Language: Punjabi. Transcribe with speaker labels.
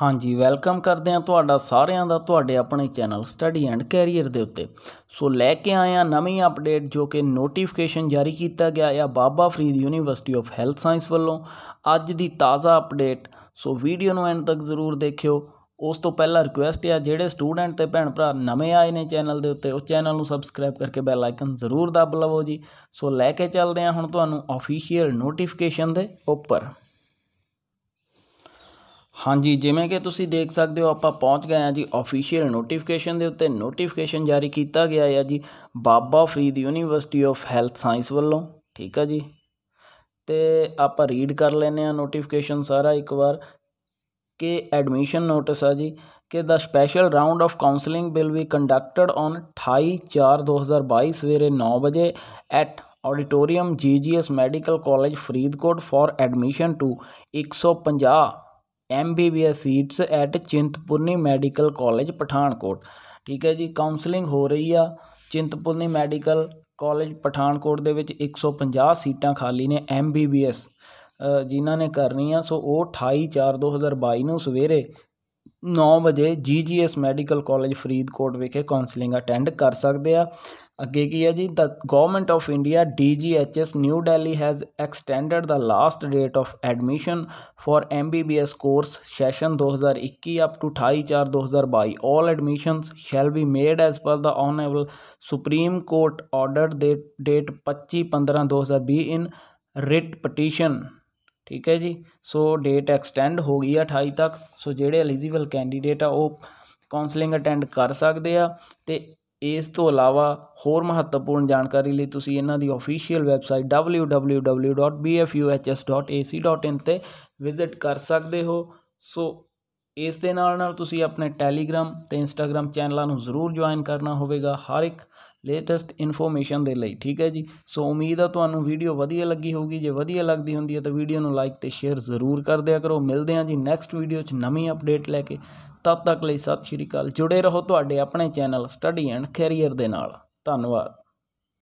Speaker 1: ਹਾਂਜੀ ਵੈਲਕਮ ਕਰਦੇ ਹਾਂ ਤੁਹਾਡਾ ਸਾਰਿਆਂ ਦਾ ਤੁਹਾਡੇ ਆਪਣੇ ਚੈਨਲ ਸਟੱਡੀ ਐਂਡ ਕੈਰੀਅਰ ਦੇ ਉੱਤੇ ਸੋ ਲੈ ਕੇ ਆਏ ਆ ਨਵੀਂ ਅਪਡੇਟ ਜੋ ਕਿ ਨੋਟੀਫਿਕੇਸ਼ਨ ਜਾਰੀ ਕੀਤਾ ਗਿਆ ਹੈ Baba Farid university of health science ਵੱਲੋਂ ਅੱਜ ਦੀ ਤਾਜ਼ਾ ਅਪਡੇਟ ਸੋ ਵੀਡੀਓ ਨੂੰ ਐਂਡ ਤੱਕ ਜ਼ਰੂਰ ਦੇਖਿਓ ਉਸ ਤੋਂ ਪਹਿਲਾਂ ਰਿਕੁਐਸਟ ਹੈ ਜਿਹੜੇ ਸਟੂਡੈਂਟ ਤੇ ਭੈਣ ਭਰਾ ਨਵੇਂ ਆਏ ਨੇ ਚੈਨਲ ਦੇ ਉੱਤੇ ਉਹ ਚੈਨਲ ਨੂੰ ਸਬਸਕ੍ਰਾਈਬ ਕਰਕੇ ਬੈਲ ਆਈਕਨ ਜ਼ਰੂਰ ਦਬ ਲਵੋ ਜੀ ਸੋ ਲੈ ਕੇ ਚੱਲਦੇ ਆ ਹੁਣ ਤੁਹਾਨੂੰ ਅਫੀਸ਼ੀਅਲ ਨੋਟੀਫਿਕੇਸ਼ਨ ਦੇ ਉੱਪਰ ਹਾਂਜੀ ਜਿਵੇਂ ਕਿ ਤੁਸੀਂ ਦੇਖ ਸਕਦੇ ਹੋ ਆਪਾਂ ਪਹੁੰਚ ਗਏ ਆ ਜੀ ਅਫੀਸ਼ੀਅਲ ਨੋਟੀਫਿਕੇਸ਼ਨ ਦੇ ਉੱਤੇ ਨੋਟੀਫਿਕੇਸ਼ਨ ਜਾਰੀ ਕੀਤਾ ਗਿਆ ਹੈ ਜੀ Baba Farid university of health science ਵੱਲੋਂ ਠੀਕ ਹੈ ਜੀ ਤੇ ਆਪਾਂ ਰੀਡ ਕਰ ਲੈਨੇ ਆ ਨੋਟੀਫਿਕੇਸ਼ਨ ਸਾਰਾ ਇੱਕ ਵਾਰ ਕਿ ਐਡਮਿਸ਼ਨ ਨੋਟਿਸ ਆ ਜੀ ਕਿ the special round of counselling will be conducted on 28 4 2022 ਸਵੇਰੇ 9 ਵਜੇ at auditorium GGS medical college Faridkot for admission to 150 MBBS seats at Chintpurni medical college Pathankot ਠੀਕ ਹੈ ਜੀ ਕਾਉਂਸਲਿੰਗ ਹੋ ਰਹੀ ਆ ਚਿੰਤਪੁਰਨੀ ਮੈਡੀਕਲ ਕਾਲਜ ਪਠਾਨਕੋਟ ਦੇ ਵਿੱਚ 150 ਸੀਟਾਂ ਖਾਲੀ ਨੇ ਐਮਬੀਬੀਐਸ ਜਿਨ੍ਹਾਂ ਨੇ ਕਰਨੀ ਆ ਸੋ ਉਹ 28 4 2022 ਨੂੰ ਸਵੇਰੇ 9 ਵਜੇ ਜੀਜੀਐਸ ਮੈਡੀਕਲ ਕਾਲਜ ਫਰੀਦਕੋਟ ਵਿਖੇ ਕਾਉਂਸਲਿੰਗ ਅਟੈਂਡ ਕਰ ਸਕਦੇ ਆ ਅੱਗੇ ਕੀ ਹੈ ਜੀ the government of India DGHS new Delhi has extended the last date of admission for MBBS course session 2021 up to 28/4/2022 all admissions shall be made as per the honourable supreme court order the date 25/15/2020 in writ petition ਠੀਕ ਹੈ ਜੀ ਸੋ ਡੇਟ ਐਕਸਟੈਂਡ ਹੋ ਗਈ ਹੈ 28 ਤੱਕ ਸੋ ਜਿਹੜੇ ਐਲੀਜੀਬਲ ਕੈਂਡੀਡੇਟ ਆ ਉਹ ਕਾਉਂਸਲਿੰਗ ਅਟੈਂਡ ਕਰ ਸਕਦੇ ਆ ਤੇ ਇਸ ਤੋਂ ਇਲਾਵਾ ਹੋਰ ਮਹੱਤਵਪੂਰਨ ਜਾਣਕਾਰੀ ਲਈ ਤੁਸੀਂ ਇਹਨਾਂ ਦੀ ਅਫੀਸ਼ੀਅਲ ਵੈਬਸਾਈਟ www.bfuhs.ac.in ਤੇ ਵਿਜ਼ਿਟ ਕਰ ਸਕਦੇ ਹੋ ਸੋ ਇਸ ਦੇ ਨਾਲ ਨਾਲ ਤੁਸੀਂ ਆਪਣੇ ਟੈਲੀਗ੍ਰਾਮ ਤੇ ਇੰਸਟਾਗ੍ਰam ਚੈਨਲਾਂ ਨੂੰ ਜ਼ਰੂਰ ਜੁਆਇਨ ਕਰਨਾ ਹੋਵੇਗਾ ਹਰ ਇੱਕ ਲੇਟੈਸਟ ਇਨਫੋਰਮੇਸ਼ਨ ਦੇ ਲਈ ਠੀਕ ਹੈ ਜੀ ਸੋ ਉਮੀਦ ਆ ਤੁਹਾਨੂੰ ਵੀਡੀਓ ਵਧੀਆ ਲੱਗੀ ਹੋਊਗੀ ਜੇ ਵਧੀਆ ਲੱਗਦੀ ਹੁੰਦੀ ਹੈ ਤਾਂ ਵੀਡੀਓ ਨੂੰ ਲਾਈਕ ਤੇ ਸ਼ੇਅਰ ਜ਼ਰੂਰ ਕਰ ਦਿਆ ਕਰੋ ਮਿਲਦੇ ਹਾਂ ਜੀ ਨੈਕਸਟ ਵੀਡੀਓ 'ਚ ਨਵੀਂ ਅਪਡੇਟ ਲੈ ਕੇ ਤਦ ਤੱਕ ਲਈ ਸਤਿ ਸ਼੍ਰੀ ਅਕਾਲ ਜੁੜੇ ਰਹੋ ਤੁਹਾਡੇ ਆਪਣੇ ਚੈਨਲ ਸਟੱਡੀ ਐਂਡ ਕੈਰੀਅਰ ਦੇ ਨਾਲ ਧੰਨਵਾਦ